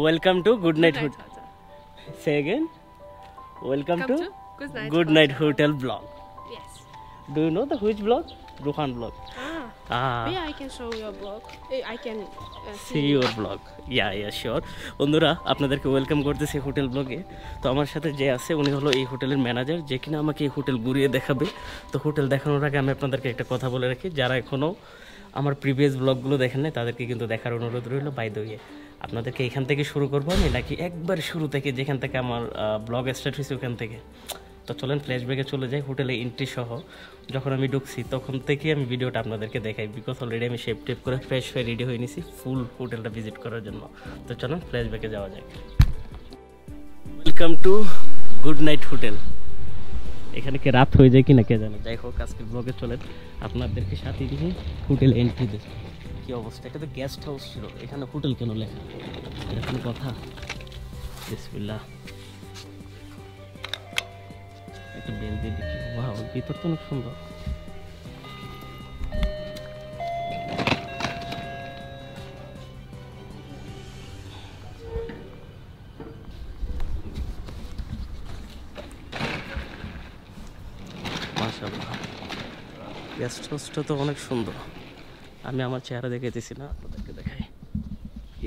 Welcome to Good Night Hotel সে welcome to Good Night Hotel blog do you know the which blog Ruhan blog বন্ধুরা আপনাদেরকে welcome করতেছি hotel ব্লগে তো আমার সাথে যে আছে উনি হলো এই হোটেলের ম্যানেজার যে কিনা আমাকে এই হোটেল ঘুরিয়ে দেখাবে তো হোটেল দেখানোর আগে আমি আপনাদেরকে একটা কথা বলে রাখি যারা এখনও আমার প্রিভিয়াস ব্লগগুলো দেখেন নাই তাদেরকে কিন্তু দেখার অনুরোধ রইল বাই আপনাদেরকে এখান থেকে শুরু করবো আমি নাকি একবার শুরু থেকে যেখান থেকে আমার ব্লগ স্টার্ট হয়েছে ওখান থেকে তো চলেন ফ্ল্যাশব্যাকে চলে যাই হোটেলে এন্ট্রি সহ যখন আমি ঢুকছি তখন থেকেই আমি ভিডিওটা আপনাদেরকে দেখাই বিকজ অলরেডি আমি শেপ টেপ করে ফ্রেশ হয়ে রেডি হয়ে নিছি ফুল হোটেলটা ভিজিট করার জন্য তো চলেন ফ্ল্যাশব্যাকে যাওয়া যাক welcome to Good Night Hotel এখানে কি রাত হয়ে যায় কি না কে জানে যাই হোক আজকে ব্লগে চলেন আপনাদেরকে সাথে নিয়ে হোটেল এন্ট্রি দেয় কি অবস্থা এটা তো গেস্ট হাউস ছিল এখানে হোটেল কেন লেখা এরকম কথা বিসমিল্লাহ একটা বেল দিয়ে দেখি বাহ ভিতর তো অনেক সুন্দর গেস্ট হাউসটা তো অনেক সুন্দর আমি আমার চেহারা দেখাইতেছি না আপনাদেরকে দেখাই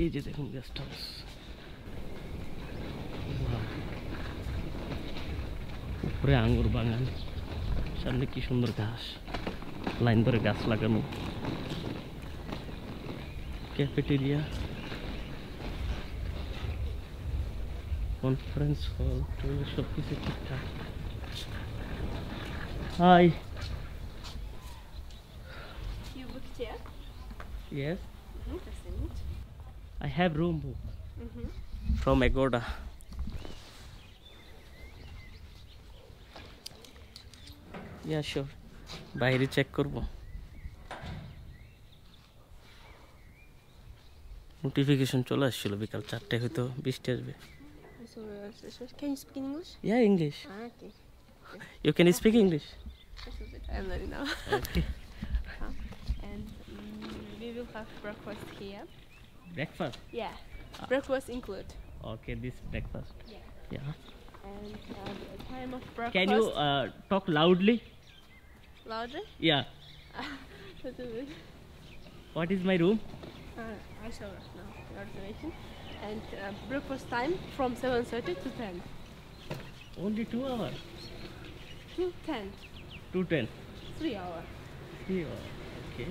এই যে দেখুন গেস্ট হাউস উপরে আঙ্গুর বাগান সামনে কি সুন্দর ঘাস লাইন ধরে গাছ লাগানো ক্যাফেটেরিয়া কনফারেন্স হল সব কিছু ঠিকঠাক hi here? Yes. Interesting. I have room book mm -hmm. from Agoda. Yeah, sure. check check Notification chola চলে আসছিল বিকাল চারটায় হয়তো বৃষ্টি আসবে Can you speak in English? Yeah, English. Ah, okay. You can speak English? I'm not enough. okay. have breakfast here. Breakfast? Yeah. Ah. Breakfast include. Okay, this breakfast. Yeah. Yeah. And uh, the time of breakfast. Can you uh, talk loudly? Loudly? Yeah. what is my room? Uh, I saw now reservation. And uh, breakfast time from 7.30 to 10. Only two hours? Two ten. Two ten. Three hours. Three hours. Okay.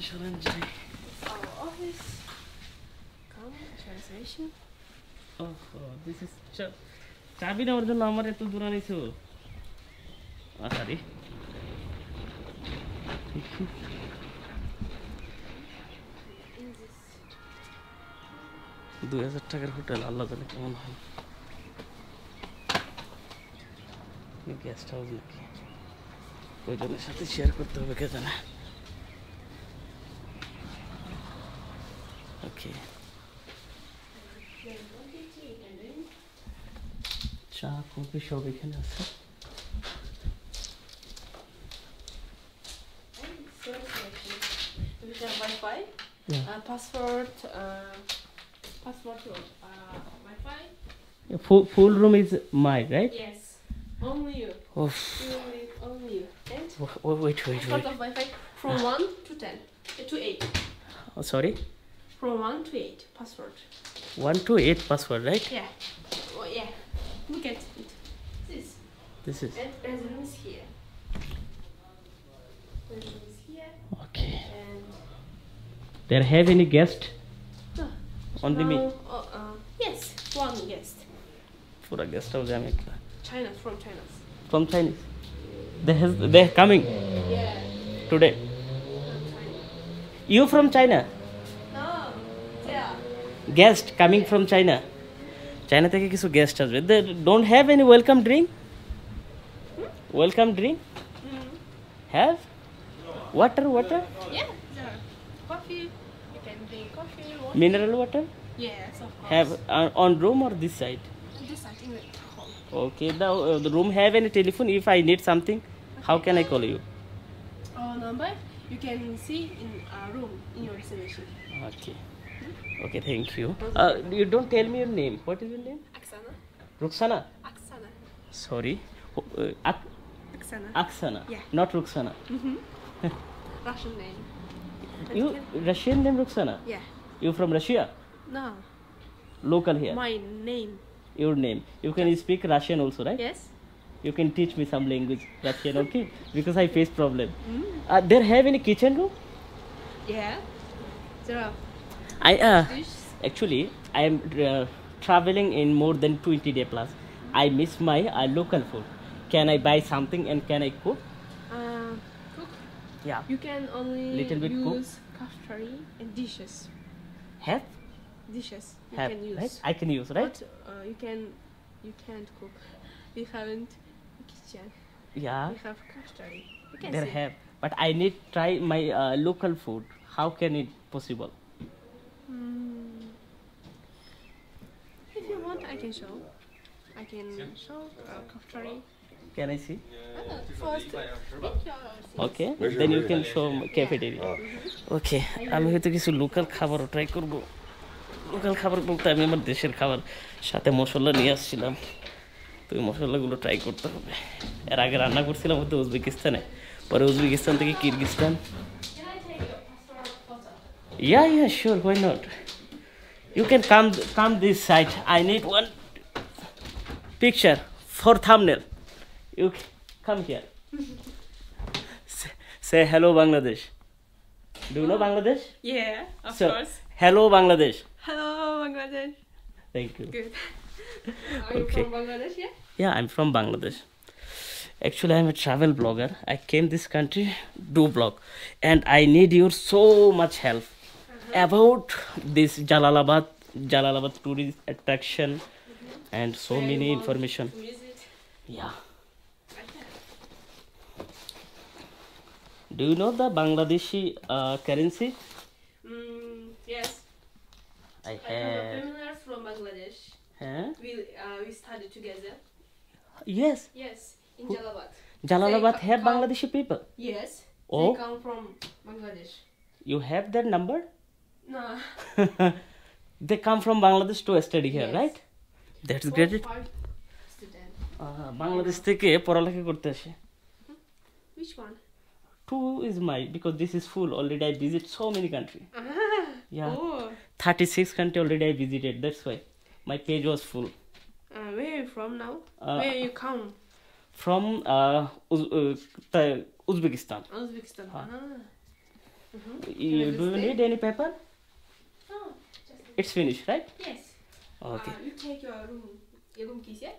Shalanjali. It's our office. Come, translation. Oh, oh this is চাবি নেওয়ার জন্য আমার এত দূরে নিছো আরে দু হাজার টাকার হোটেল আল্লাহ জানে কেমন হয় গেস্ট হাউস নাকি কয়জনের সাথে শেয়ার করতে হবে কে জানে ওকে চা কফি সব এখানে আছে Yeah. password, uh, password room, uh, Wi-Fi. Full, full room is mine, right? Yes. Only you. Oof. Only, only you. And wait, wait, wait. I wait. of my fake from ah. one to ten uh, to eight. Oh, sorry. From one to eight password. One to eight password, right? Yeah. Oh, yeah. Look at it. This. This is. And restroom is here. Restroom is here. Okay. And there have any guest? Huh. Only um, me. Uh, uh, yes, one guest. For a guest house, I China, from China. From China. They have, they are coming yeah. today. You from China? No. Yeah. Guest coming from China. China take guest as well. They don't have Have. any welcome Welcome drink. drink. Hmm? -hmm. Mm China থেকে কিছু guest আসবে they don't have any welcome drink welcome drink have water water mineral water have on room or this side Okay, the, uh, the room have any telephone? If I need something, okay. how can I call you? Our uh, number you can see in our room in your reservation. Okay. Okay, thank you. Uh, you don't tell me your name. What is your name? Aksana. Ruxana? Aksana. Sorry. Uh, Ak Aksana. Aksana. Yeah. Not Ruxana. Mm -hmm. Russian name. You Russian name Ruxana? Yeah. You from Russia? No. Local here. My name your name. You can speak Russian also, right? Yes. You can teach me some language, Russian, okay? Because I face problem. Mm. Uh, there have any kitchen room? Yeah, there are. I uh, actually I am uh, traveling in more than 20 day plus. I miss my uh, local food. Can I buy something and can I cook? Uh, cook. Yeah. You can only little bit use cook. cutlery and dishes. Have dishes you have, can use. Right? I can use, right? But, uh, you can, you can't cook. We haven't kitchen. Yeah. We have custard. There see. have, but I need try my uh, local food. How can it possible? Mm. If you want, I can show. I can show uh, cafeteria. Can I see? first, okay, then you can show cafeteria. Ah. Mm-hmm. Okay, আমি হয়তো local local খাবারও try go. Local খাবার বলতে আমি আমার দেশের খাবার সাথে মশলা নিয়ে আসছিলাম তো ওই মশলাগুলো ট্রাই করতে হবে এর আগে রান্না করছিলাম হয়তো উজবেকিস্তানে পরে উজবেকিস্তান থেকে Kyrgyzstan yeah yeah sure why not you can come come this side I need one picture for thumbnail you come here say hello Bangladesh do know Bangladesh hello Bangladesh Hello, Bangladesh. Thank you. Good. Are you okay. from Bangladesh? Yeah. Yeah, I'm from Bangladesh. Actually, I'm a travel blogger. I came this country do blog, and I need your so much help uh -huh. about this Jalalabad, Jalalabad tourist attraction, mm-hmm. and so I many information. Yeah. Do you know the Bangladeshi uh, currency? I have. I from Bangladesh. Huh? We uh, we studied together. Yes. Yes, in Jalalabad. Jalalabad they have Bangladeshi people. Yes. Oh. They come from Bangladesh. You have their number? No. they come from Bangladesh to study here, yes. right? That's For great. Bangladesh থেকে পড়ালেখা করতে আসে Which one? Two is my because this is full already. I visit so many country. -huh. yeah. Oh. 36 country already I visited. That's why my page was full. Uh, where are you from now? Uh, where you come? From uh, Uz- uh Uzbekistan. Uzbekistan. Huh. Ah. Mm-hmm. You, do you need any paper? No. just. It's finished, right? Yes. Okay. Uh, you take your room. Your room keys, yeah?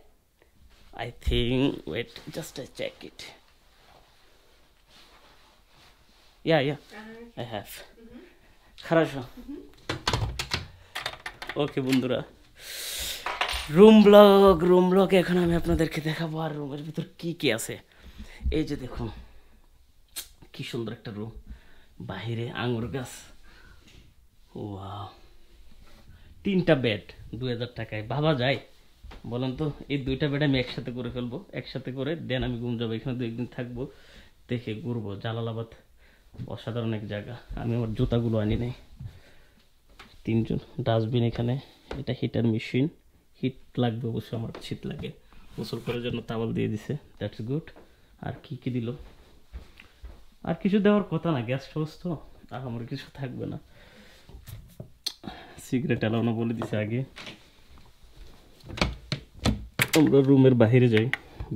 I think. Wait, just to check it. Yeah, yeah. Okay. Uh-huh. I have. Mm-hmm. Хорошо. Mm-hmm. ওকে বন্ধুরা room blog room ব্লগে এখন আমি আপনাদেরকে দেখাবো আর রুমের ভিতর কি কি আছে এই যে দেখুন কি সুন্দর একটা রুম বাহিরে আঙুর গাছ ও তিনটা বেড দু হাজার টাকায় ভাবা যায় বলেন তো এই দুইটা বেড আমি একসাথে করে ফেলবো একসাথে করে দেন আমি ঘুম যাবো এখানে দু একদিন থাকবো দেখে ঘুরবো জালালাবাদ অসাধারণ এক জায়গা আমি আমার জুতাগুলো আনি নাই তিনজন ডাস্টবিন এখানে এটা হিটার মেশিন হিট লাগবে অবশ্যই আমার শীত লাগে গোসল করার জন্য তাওয়াল দিয়ে দিছে দ্যাটস গুড আর কি কি দিল আর কিছু দেওয়ার কথা না গ্যাস হাউস তো আর আমার কিছু থাকবে না সিগারেট অ্যালাউনো বলে দিছে আগে আমরা রুমের বাহিরে যাই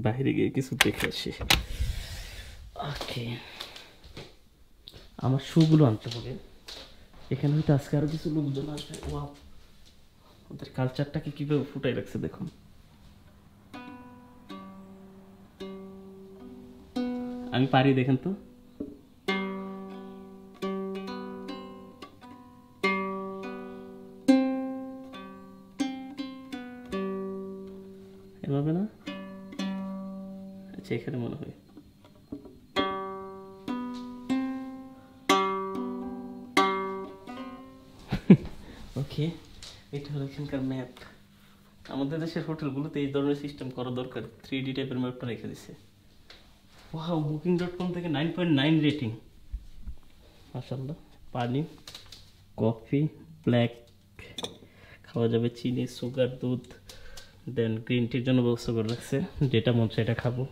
বাহিরে গিয়ে কিছু দেখে আসি ওকে আমার শুগুলো আনতে হবে এখানে হয়তো আজকে আরো কিছু লোকজন আসবে ওদের কালচারটাকে কিভাবে ফুটাই রাখছে দেখুন আমি পারি দেখেন তো এভাবে না আচ্ছা এখানে মনে হয় দেখি এটা হলো এখানকার ম্যাপ আমাদের দেশের হোটেলগুলোতে এই ধরনের সিস্টেম করা দরকার থ্রি ডি টাইপের ম্যাপটা রেখে দিছে ওহা বুকিং ডট কম থেকে নাইন পয়েন্ট নাইন রেটিং আসল পানি কফি ব্ল্যাক খাওয়া যাবে চিনি সুগার দুধ দেন গ্রিন টির জন্য ব্যবস্থা করে রাখছে যেটা মন সেটা খাবো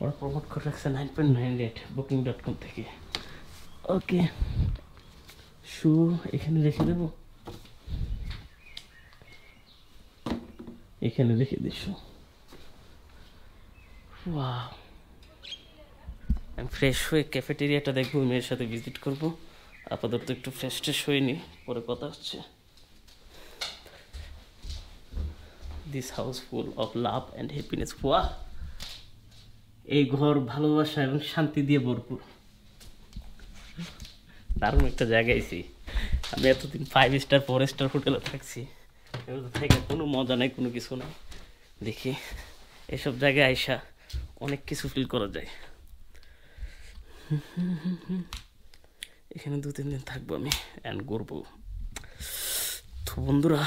ওরা প্রমোট করে রাখছে nine point nine rate booking dot com থেকে ওকে শু এখানে রেখে দেবো এখানে রেখে দিস আমি ফ্রেশ হয়ে ক্যাফেটেরিয়াটা দেখবো মেয়ের সাথে ভিজিট করব আপাতত একটু ফ্রেশ ট্রেশ হয়ে পরে কথা হচ্ছে this house full of love and happiness ওয়া এই ঘর ভালোবাসা এবং শান্তি দিয়ে ভরপুর দারুণ একটা জায়গায় আমি এতদিন ফাইভ স্টার ফোর স্টার হোটেলে থাকছি থেকে কোনো মজা নাই কোনো কিছু না দেখি এসব জায়গায় আইসা অনেক কিছু ফিল করা যায় এখানে দু তিন দিন থাকবো আমি অ্যান্ড করব তো বন্ধুরা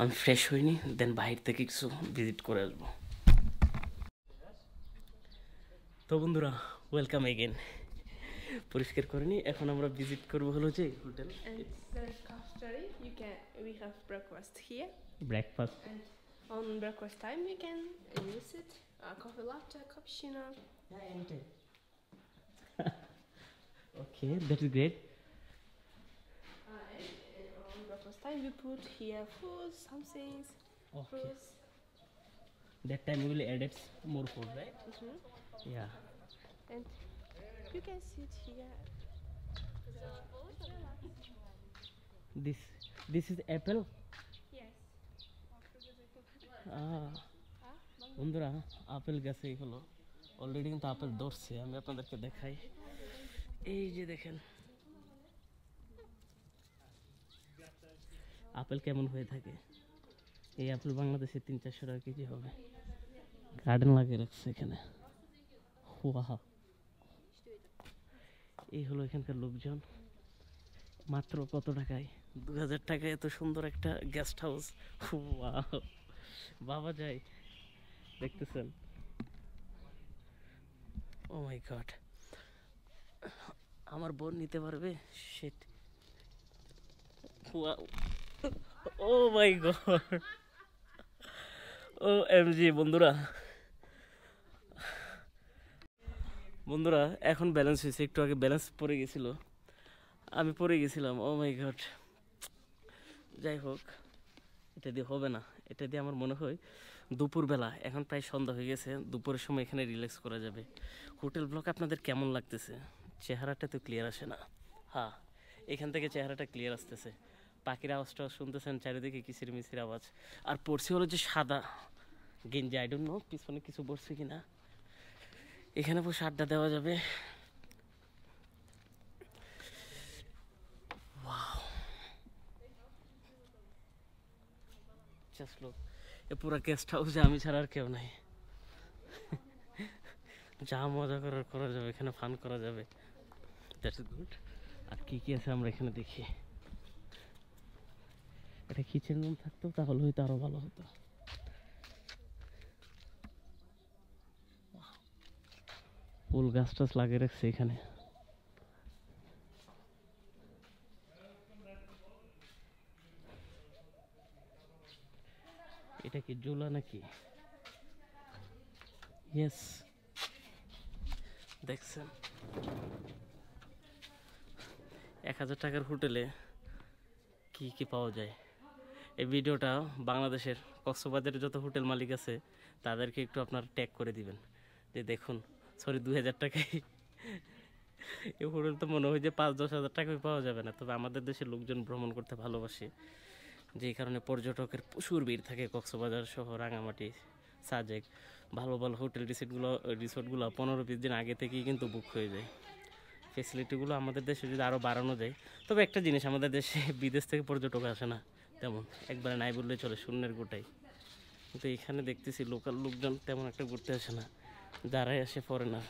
আমি ফ্রেশ হইনি দেন বাহির থেকে কিছু ভিজিট করে আসবো তো বন্ধুরা ওয়েলকাম এগেন পরিষ্কার করিনি এখন আমরা ভিজিট করব হলো যে hotel breakfast on breakfast time you can use it uh, coffee latte cappuccino yeah anytime okay that is great uh, and, uh, on breakfast time we put here food some things okay. fruits that time we will add more food right mm -hmm. yeah and কি কাছে টিয়া this this is apple yes uh ওন্দরা apple গাছেই হলো already তো Apple dorse আমি আপনাদেরকে দেখাই এই যে দেখেন অ্যাপেল কেমন হয় থাকে এই আপেল বাংলাদেশে 3-400 টাকা কেজি হবে গার্ডেন লাগিয়ে রেখেছে এখানে ওয়াও এই হলো এখানকার লোকজন মাত্র কত টাকায় দু হাজার টাকায় এত সুন্দর একটা গেস্ট হাউস বাবা যাই দেখতেছেন ও মাই গড আমার বোন নিতে পারবে set oh my God O M G বন্ধুরা বন্ধুরা এখন ব্যালেন্স হয়েছে একটু আগে ব্যালেন্স পড়ে গেছিলো আমি পড়ে গেছিলাম ও মাই গড যাই হোক এটা দিয়ে হবে না এটা দিয়ে আমার মনে হয় দুপুরবেলা এখন প্রায় সন্ধ্যা হয়ে গেছে দুপুরের সময় এখানে রিল্যাক্স করা যাবে হোটেল ব্লক আপনাদের কেমন লাগতেছে চেহারাটা তো ক্লিয়ার আসে না হ্যাঁ এখান থেকে চেহারাটা ক্লিয়ার আসতেছে পাখির আওয়াজটা শুনতেছেন চারিদিকে কিসির মিসির আওয়াজ আর পড়ছে হলো যে সাদা গেঞ্জি আই নো পিছনে কিছু পড়ছে কি না এখানে বসে আড্ডা দেওয়া যাবে এ পুরা গেস্ট হাউসে আমি ছাড়া আর কেউ নাই যা মজা করার করা যাবে এখানে ফান করা যাবে দ্যাটস গুড আর কী কী আছে আমরা এখানে দেখি এটা কিচেন রুম থাকতো তাহলে হয়তো আরও ভালো হতো ফুল গাছ টাছ লাগিয়ে রাখছে এখানে এটা কি জোলা নাকি ইয়েস দেখছেন এক হাজার টাকার হোটেলে কি কি পাওয়া যায় এই ভিডিওটা বাংলাদেশের কক্সবাজারের যত হোটেল মালিক আছে তাদেরকে একটু আপনার ট্যাগ করে দিবেন যে দেখুন সরি দু হাজার টাকায় এ হোটেল তো মনে হয় যে পাঁচ দশ হাজার টাকায় পাওয়া যাবে না তবে আমাদের দেশের লোকজন ভ্রমণ করতে ভালোবাসে যে কারণে পর্যটকের প্রচুর ভিড় থাকে কক্সবাজার সহ রাঙামাটি সাজেক ভালো ভালো হোটেল রিসোর্টগুলো রিসোর্টগুলো পনেরো বিশ দিন আগে থেকেই কিন্তু বুক হয়ে যায় ফেসিলিটিগুলো আমাদের দেশে যদি আরও বাড়ানো যায় তবে একটা জিনিস আমাদের দেশে বিদেশ থেকে পর্যটক আসে না তেমন একবারে নাই বললে চলে শূন্যের গোটাই কিন্তু এখানে দেখতেছি লোকাল লোকজন তেমন একটা ঘুরতে আসে না যারাই এসে পড়ে না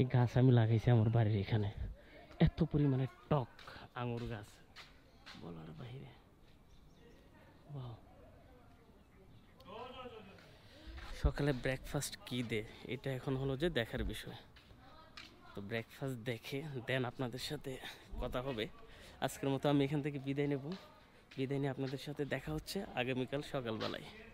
এই গাছ আমি লাগাইছি আমার বাড়ির এখানে এত পরিমাণে টক আঙুর গাছ বলার বাহিরে সকালে ব্রেকফাস্ট কী দে এটা এখন হলো যে দেখার বিষয় তো ব্রেকফাস্ট দেখে দেন আপনাদের সাথে কথা হবে আজকের মতো আমি এখান থেকে বিদায় নেব বিদায় নিয়ে আপনাদের সাথে দেখা হচ্ছে আগামীকাল সকালবেলায়